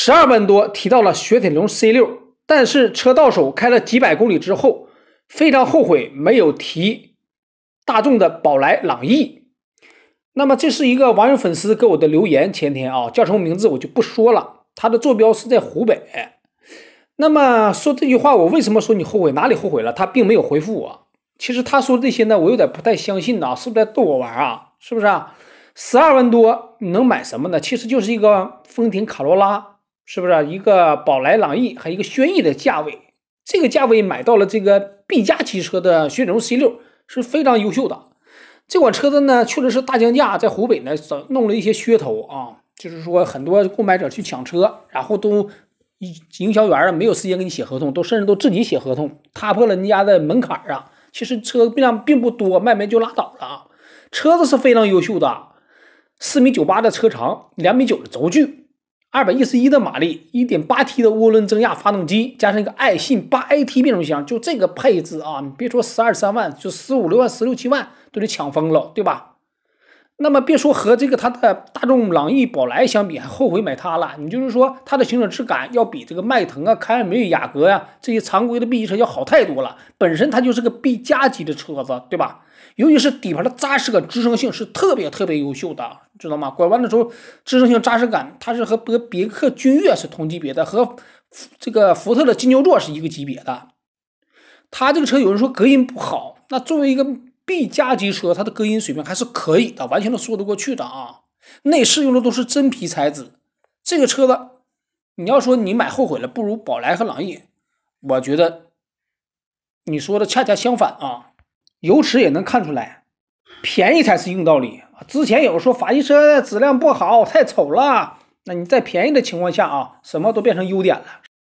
十二万多提到了雪铁龙 C 六，但是车到手开了几百公里之后，非常后悔没有提大众的宝来朗逸。那么这是一个网友粉丝给我的留言，前天啊，叫什么名字我就不说了，他的坐标是在湖北。那么说这句话，我为什么说你后悔？哪里后悔了？他并没有回复我。其实他说这些呢，我有点不太相信啊，是不是在逗我玩啊？是不是？啊？十二万多你能买什么呢？其实就是一个丰田卡罗拉。是不是一个宝来、朗逸，还一个轩逸的价位？这个价位买到了这个 B 级汽车的雪铁龙 C 六是非常优秀的。这款车子呢，确实是大降价，在湖北呢整弄了一些噱头啊，就是说很多购买者去抢车，然后都营销员啊没有时间给你写合同，都甚至都自己写合同，踏破了人家的门槛啊。其实车量并不多，卖没就拉倒了。啊。车子是非常优秀的，四米九八的车长，两米九的轴距。二百一十一的马力，一点八 T 的涡轮增压发动机，加上一个爱信八 AT 变速箱，就这个配置啊，你别说十二三万，就十五六万、十六七万都得抢疯了，对吧？那么别说和这个它的大众朗逸、宝来相比，还后悔买它了。你就是说它的行驶质感要比这个迈腾啊、凯美瑞、雅阁呀这些常规的 B 级车要好太多了。本身它就是个 B 加级的车子，对吧？尤其是底盘的扎实感、支撑性是特别特别优秀的。知道吗？拐弯的时候，支撑性扎实感，它是和别别克君越是同级别的，和这个福特的金牛座是一个级别的。它这个车有人说隔音不好，那作为一个 B 加级车，它的隔音水平还是可以的，完全都说得过去的啊。内饰用的都是真皮材质，这个车子你要说你买后悔了，不如宝来和朗逸，我觉得你说的恰恰相反啊。由此也能看出来。便宜才是硬道理之前有说法系车质量不好，太丑了。那你在便宜的情况下啊，什么都变成优点了。